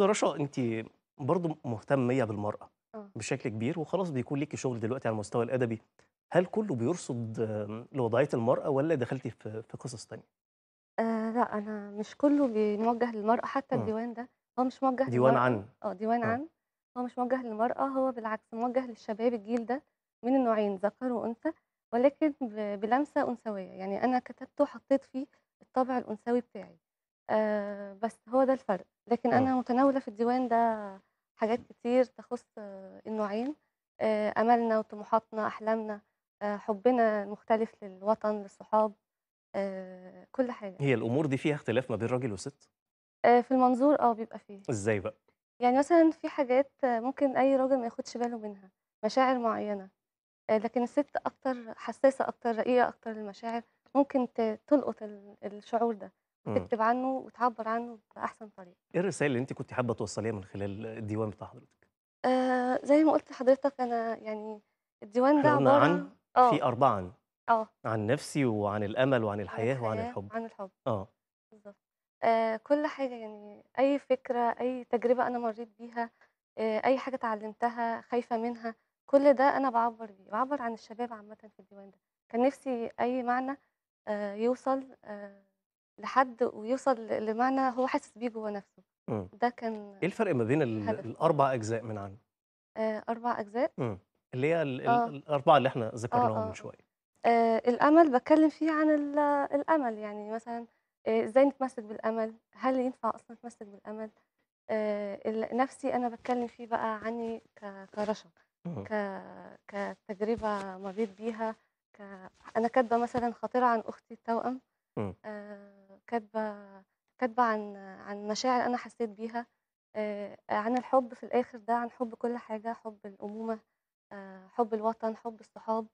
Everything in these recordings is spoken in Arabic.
رشا انت برضه مهتميه بالمراه أوه. بشكل كبير وخلاص بيكون ليكي شغل دلوقتي على المستوى الادبي هل كله بيرصد لوضعيه المراه ولا دخلتي في قصص ثانيه آه لا انا مش كله بيوجه للمراه حتى إمم. الديوان ده هو مش موجه ديوان عن اه ديوان آه. عن هو مش موجه للمراه هو بالعكس موجه للشباب الجيل ده من النوعين ذكر وانثى ولكن بلمسه انثويه يعني انا كتبته وحطيت فيه الطابع الانثوي بتاعي آه بس هو ده الفرق لكن آه. أنا متناولة في الديوان ده حاجات كتير تخص النوعين آه، أملنا وطموحاتنا أحلامنا آه، حبنا المختلف للوطن للصحاب كل حاجة هي الأمور دي فيها اختلاف ما بين راجل وست؟ في المنظور اه بيبقى فيه ازاي بقى؟ يعني مثلا في حاجات ممكن أي راجل ما ياخدش باله منها مشاعر معينة لكن الست أكتر حساسة أكتر رقيقة أكتر للمشاعر ممكن تلقط الشعور ده تكتب عنه وتعبر عنه بأحسن طريقة ايه الرسائل اللي انت كنت حابه توصليها من خلال الديوان بتاع حضرتك؟ آه زي ما قلت لحضرتك أنا يعني الديوان ده عبارة عن آه. في اه أربعة عن اه عن نفسي وعن الأمل وعن الحياة وعن الحب عن الحب اه بالظبط آه كل حاجة يعني أي فكرة أي تجربة أنا مريت بيها آه أي حاجة اتعلمتها خايفة منها كل ده أنا بعبر بيه بعبر عن الشباب عامة في الديوان ده كان نفسي أي معنى آه يوصل آه لحد ويوصل لمعنى هو حاسس بيه جوه نفسه مم. ده كان ايه الفرق ما بين الاربع اجزاء من عنه آه، اربع اجزاء مم. اللي هي آه. الاربعه اللي احنا ذكرناهم آه، من شويه آه الامل بتكلم فيه عن الامل يعني مثلا ازاي نتمسك بالامل هل ينفع اصلا نتمسك بالامل آه نفسي انا بتكلم فيه بقى عني كرشا ك... كتجربه مريت بيها ك... انا كاتبه مثلا خاطره عن اختي التوأم آه كاتبة كاتبة عن عن مشاعر أنا حسيت بيها آه، عن الحب في الآخر ده عن حب كل حاجة حب الأمومة آه، حب الوطن حب الصحاب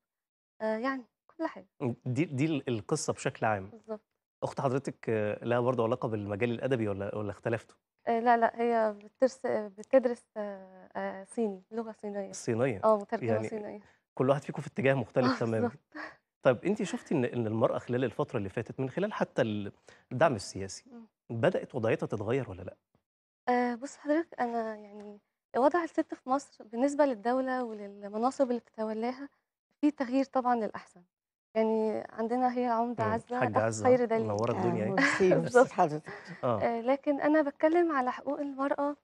آه، يعني كل حاجة دي دي القصة بشكل عام بالظبط أخت حضرتك لها برضه علاقة بالمجال الأدبي ولا ولا اختلفتوا؟ لا لا هي بترس بتدرس صيني لغة صينية صينية اه مترجمة يعني صينية كل واحد فيكم في اتجاه مختلف تماما طيب انت شفتي ان ان المراه خلال الفتره اللي فاتت من خلال حتى الدعم السياسي بدات وضعيتها تتغير ولا لا؟ آه بص حضرتك انا يعني وضع الست في مصر بالنسبه للدوله وللمناصب اللي بتتولاها في تغيير طبعا للاحسن يعني عندنا هي عمده عزه خير آه، دليل منوره الدنيا يعني. آه، بالظبط حضرتك آه. آه لكن انا بتكلم على حقوق المراه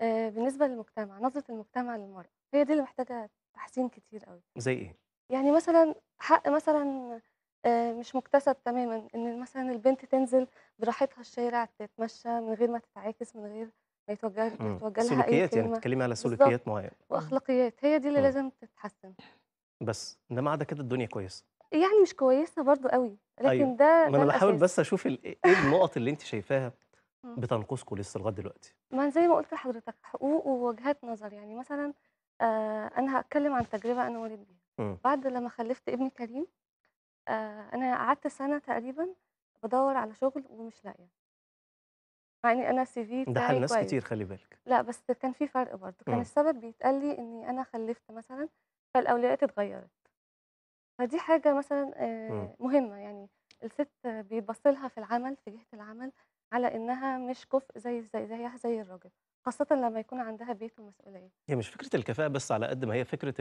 بالنسبه للمجتمع نظره المجتمع للمراه هي دي اللي محتاجه تحسين كتير قوي زي ايه؟ يعني مثلا حق مثلا آه، مش مكتسب تمامًا، إن مثلًا البنت تنزل براحتها الشارع تتمشى من غير ما تتعاكس، من غير ما يتوجه يتوجه لها أي سلوكيات، يعني كلمة بتتكلمي على بالضبط، سلوكيات يعني بتتكلمي علي سلوكيات معينه واخلاقيات هي دي اللي لازم تتحسن. بس، إنما عدا كده الدنيا كويسة. يعني مش كويسة برضو قوي لكن أيوة. ده ما أنا بحاول بس أشوف إيه النقط اللي أنتِ شايفاها بتنقصكم لسه لغاية دلوقتي؟ ما زي ما قُلت لحضرتك، حقوق ووجهات نظر، يعني مثلًا آه أنا هتكلم عن تجربة أنا مريت بيها. بعد لما خلفت ابني كريم آه، انا قعدت سنه تقريبا بدور على شغل ومش لاقيه مع اني انا سي في ده حل ناس كتير خلي بالك لا بس كان في فرق برضه كان السبب بيتقال لي اني انا خلفت مثلا فالاولويات اتغيرت فدي حاجه مثلا آه، مهمه يعني الست بيتبص لها في العمل في جهه العمل على انها مش كفء زي زي زيها زي الراجل خاصه لما يكون عندها بيت ومسؤوليه هي مش فكره الكفاءه بس على قد ما هي فكره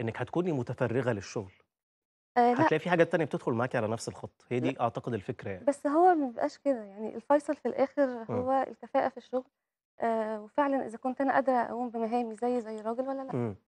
انك هتكوني متفرغه للشغل آه هتلاقي في حاجات تانية بتدخل معاكي على نفس الخط هي دي لا. اعتقد الفكره يعني بس هو ما بيبقاش كده يعني الفيصل في الاخر إمم. هو م. الكفاءه في الشغل آه وفعلا اذا كنت انا قادره اقوم بمهامي زي زي الراجل ولا لا م. إمم.